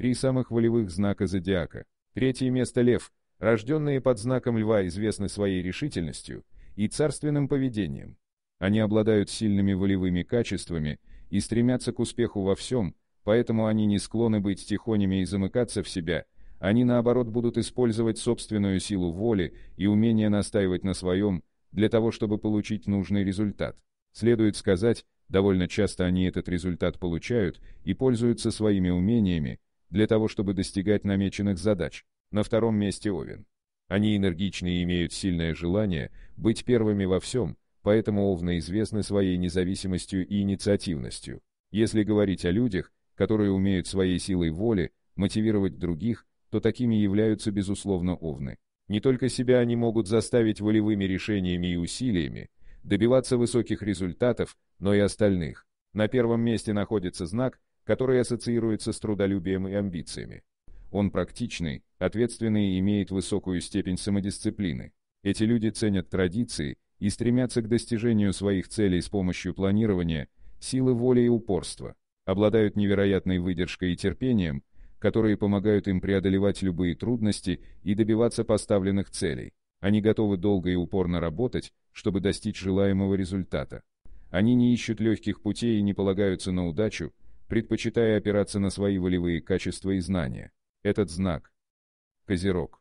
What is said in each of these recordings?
Три самых волевых знака зодиака. Третье место – лев. Рожденные под знаком льва известны своей решительностью и царственным поведением. Они обладают сильными волевыми качествами и стремятся к успеху во всем, поэтому они не склонны быть тихонями и замыкаться в себя – они наоборот будут использовать собственную силу воли и умение настаивать на своем, для того чтобы получить нужный результат. Следует сказать, довольно часто они этот результат получают и пользуются своими умениями, для того, чтобы достигать намеченных задач. На втором месте Овен. Они энергичны и имеют сильное желание быть первыми во всем, поэтому Овны известны своей независимостью и инициативностью. Если говорить о людях, которые умеют своей силой воли мотивировать других, то такими являются безусловно Овны. Не только себя они могут заставить волевыми решениями и усилиями добиваться высоких результатов, но и остальных. На первом месте находится знак, который ассоциируется с трудолюбием и амбициями. Он практичный, ответственный и имеет высокую степень самодисциплины. Эти люди ценят традиции и стремятся к достижению своих целей с помощью планирования, силы воли и упорства, обладают невероятной выдержкой и терпением, которые помогают им преодолевать любые трудности и добиваться поставленных целей. Они готовы долго и упорно работать, чтобы достичь желаемого результата. Они не ищут легких путей и не полагаются на удачу, предпочитая опираться на свои волевые качества и знания. Этот знак. Козерог.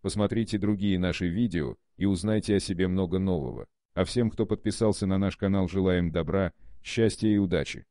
Посмотрите другие наши видео и узнайте о себе много нового. А всем, кто подписался на наш канал, желаем добра, счастья и удачи.